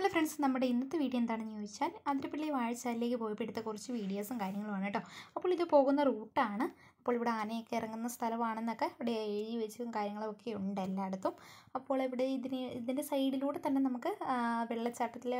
hello friends നമ്മുടെ ഇന്നത്തെ video എന്താണെന്ന് ചോദിച്ചാൽ അതിരപ്പള്ളി വാഴച്ചാലിലേക്ക് പോയപ്പോൾ എടുത്ത കുറച്ച് വീഡിയോസും കാര്യങ്ങളുമാണ് കേട്ടോ അപ്പോൾ ഇത് പോകുന്ന റൂട്ടാണ് അപ്പോൾ ഇവിടെ ആനയൊക്കെ ഇറങ്ങുന്ന സ്ഥലമാണെന്നൊക്കെ ഇവിടെ എഴുതി വെച്ചും കാര്യങ്ങളൊക്കെ ഉണ്ട് എല്ലായിടത്തും അപ്പോൾ ഇവിടെ ഇതിന് ഇതിൻ്റെ സൈഡിലൂടെ തന്നെ നമുക്ക് വെള്ളച്ചാട്ടത്തിൽ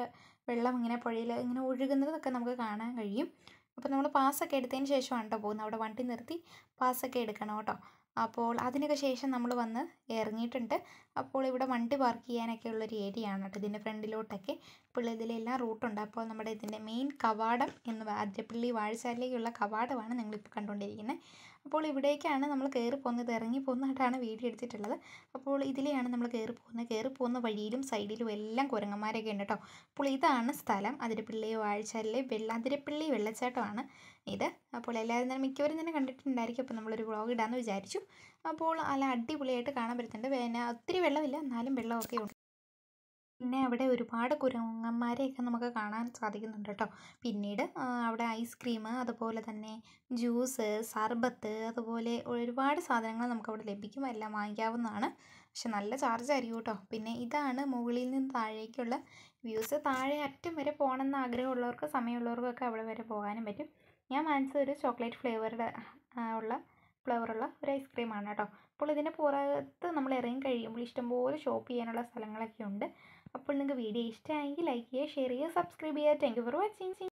വെള്ളം ഇങ്ങനെ പുഴയിൽ ഇങ്ങനെ ഒഴുകുന്നതൊക്കെ നമുക്ക് കാണാൻ കഴിയും അപ്പോൾ നമ്മൾ പാസ്സൊക്കെ എടുത്തതിന് ശേഷമാണ് കേട്ടോ പോകുന്നത് അവിടെ വണ്ടി നിർത്തി പാസ്സൊക്കെ എടുക്കണം കേട്ടോ അപ്പോൾ അതിനൊക്കെ ശേഷം നമ്മൾ വന്ന് ഇറങ്ങിയിട്ടുണ്ട് അപ്പോൾ ഇവിടെ വണ്ടി പാർക്ക് ചെയ്യാനൊക്കെ ഉള്ളൊരു ഏരിയ ആണ് കേട്ടോ ഇതിൻ്റെ ഫ്രണ്ടിലോട്ടൊക്കെ അപ്പോൾ ഇതിലെല്ലാം റൂട്ടുണ്ട് അപ്പോൾ നമ്മുടെ ഇതിൻ്റെ മെയിൻ കവാടം എന്ന് ആതിരപ്പള്ളി വാഴശാലയിലേക്കുള്ള കവാടമാണ് നിങ്ങളിപ്പോൾ കണ്ടുകൊണ്ടിരിക്കുന്നത് അപ്പോൾ ഇവിടേക്കാണ് നമ്മൾ കയറി പോകുന്നത് ഇറങ്ങി പോകുന്നതായിട്ടാണ് വീഡിയോ എടുത്തിട്ടുള്ളത് അപ്പോൾ ഇതിലെയാണ് നമ്മൾ കയറി പോകുന്നത് കയറി പോകുന്ന വഴിയിലും സൈഡിലും എല്ലാം കുരങ്ങന്മാരൊക്കെ ഉണ്ട് കേട്ടോ അപ്പോൾ ഇതാണ് സ്ഥലം അതിരപ്പിള്ളി വാഴച്ചാലിലെ അതിരപ്പിള്ളി വെള്ളച്ചാട്ടമാണ് ഇത് അപ്പോൾ എല്ലാവരും തന്നെ മിക്കവരും തന്നെ കണ്ടിട്ടുണ്ടായിരിക്കും അപ്പോൾ നമ്മളൊരു വ്ളോഗ് ഇടാമെന്ന് വിചാരിച്ചു അപ്പോൾ നല്ല അടിപൊളിയായിട്ട് കാണാൻ പറ്റുന്നുണ്ട് പിന്നെ ഒത്തിരി വെള്ളമില്ല എന്നാലും വെള്ളമൊക്കെ ഉണ്ട് പിന്നെ അവിടെ ഒരുപാട് കുരങ്ങന്മാരെയൊക്കെ നമുക്ക് കാണാൻ സാധിക്കുന്നുണ്ട് കേട്ടോ പിന്നീട് അവിടെ ഐസ്ക്രീം അതുപോലെ തന്നെ ജ്യൂസ് സർബത്ത് അതുപോലെ ഒരുപാട് സാധനങ്ങൾ നമുക്കവിടെ ലഭിക്കും എല്ലാം വാങ്ങിക്കാവുന്നതാണ് പക്ഷെ നല്ല ചാർജ് ആയിരിക്കും കേട്ടോ പിന്നെ ഇതാണ് മുകളിൽ നിന്ന് താഴേക്കുള്ള വ്യൂസ് താഴെ അറ്റം വരെ പോകണമെന്ന് ആഗ്രഹമുള്ളവർക്ക് സമയമുള്ളവർക്കൊക്കെ അവിടെ വരെ പോകാനും പറ്റും ഞാൻ വാങ്ങിച്ചത് ഒരു ചോക്ലേറ്റ് ഫ്ലേവറുടെ ഉള്ള ഫ്ലേവറുള്ള ഒരു ഐസ്ക്രീമാണ് കേട്ടോ അപ്പോൾ ഇതിന് പുറത്ത് നമ്മൾ ഇറങ്ങി കഴിയുമ്പോൾ ഇഷ്ടംപോലെ ഷോപ്പ് ചെയ്യാനുള്ള സ്ഥലങ്ങളൊക്കെ ഉണ്ട് അപ്പോൾ നിങ്ങൾക്ക് വീഡിയോ ഇഷ്ടമായെങ്കിൽ ലൈക്ക് ചെയ്യുക ഷെയർ ചെയ്യുക സബ്സ്ക്രൈബ് ചെയ്യുക താങ്ക് യു ഫോർ വാച്ചിങ്